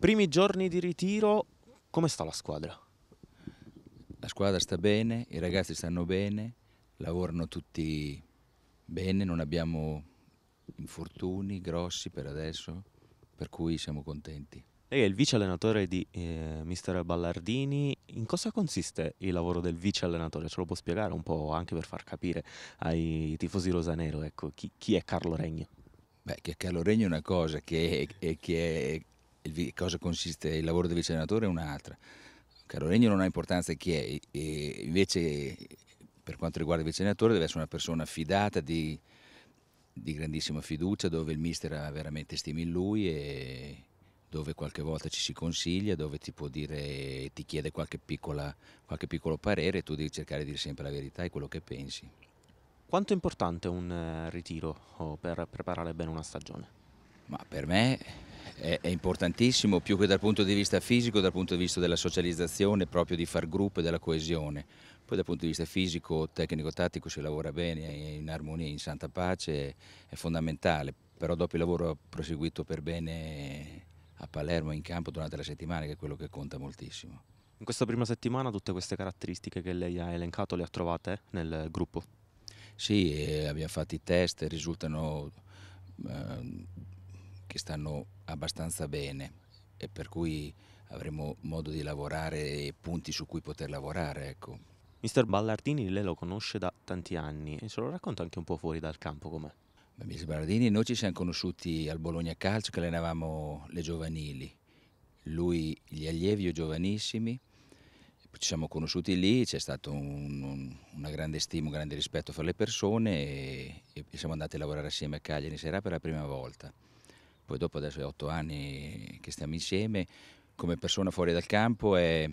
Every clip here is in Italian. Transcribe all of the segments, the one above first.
Primi giorni di ritiro, come sta la squadra? La squadra sta bene, i ragazzi stanno bene, lavorano tutti bene, non abbiamo infortuni grossi per adesso, per cui siamo contenti. Lei è il vice allenatore di eh, mister Ballardini, in cosa consiste il lavoro del vice allenatore? Ce lo può spiegare un po' anche per far capire ai tifosi rosanero ecco, chi, chi, è Carlo Regno? Beh, che Carlo Regno è una cosa, che, è, che è in cosa consiste il lavoro del vice allenatore è un'altra. Caro Regno non ha importanza chi è, e invece per quanto riguarda il vice allenatore deve essere una persona fidata di, di grandissima fiducia, dove il mister ha veramente stima in lui e dove qualche volta ci si consiglia, dove ti può dire, ti chiede qualche, piccola, qualche piccolo parere e tu devi cercare di dire sempre la verità e quello che pensi. Quanto è importante un eh, ritiro oh, per preparare bene una stagione? Ma per me è, importantissimo più che dal punto di vista fisico, dal punto di vista della socializzazione, proprio di far gruppo e della coesione. Poi dal punto di vista fisico, tecnico, tattico si lavora bene, in armonia, in santa pace, è fondamentale, però dopo il lavoro proseguito per bene a Palermo in campo durante la settimana, che è quello che conta moltissimo. In questa prima settimana tutte queste caratteristiche che lei ha elencato le ha trovate nel gruppo? Sì, eh, abbiamo fatto i test, risultano eh, che stanno abbastanza bene e per cui avremo modo di lavorare e punti su cui poter lavorare. Ecco. Mister Ballardini lei lo conosce da tanti anni e se lo racconta anche un po' fuori dal campo com'è? Beh, mister Ballardini noi ci siamo conosciuti al Bologna Calcio che allenavamo le giovanili, lui gli allievi io giovanissimi, ci siamo conosciuti lì, c'è stato un, un, una grande stima, un grande rispetto fra le persone e, e siamo andati a lavorare assieme a Cagliari in sera per la prima volta poi dopo adesso è otto anni che stiamo insieme, come persona fuori dal campo è,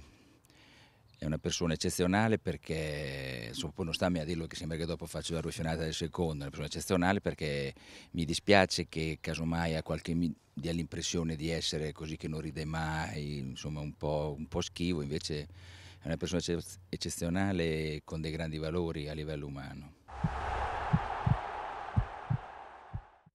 è una persona eccezionale perché, insomma, non stammi a dirlo che sembra che dopo faccio la ruffinata del secondo, è una persona eccezionale perché mi dispiace che casomai a qualche dia l'impressione di essere così che non ride mai, insomma un po', un po schivo, invece è una persona eccezionale con dei grandi valori a livello umano.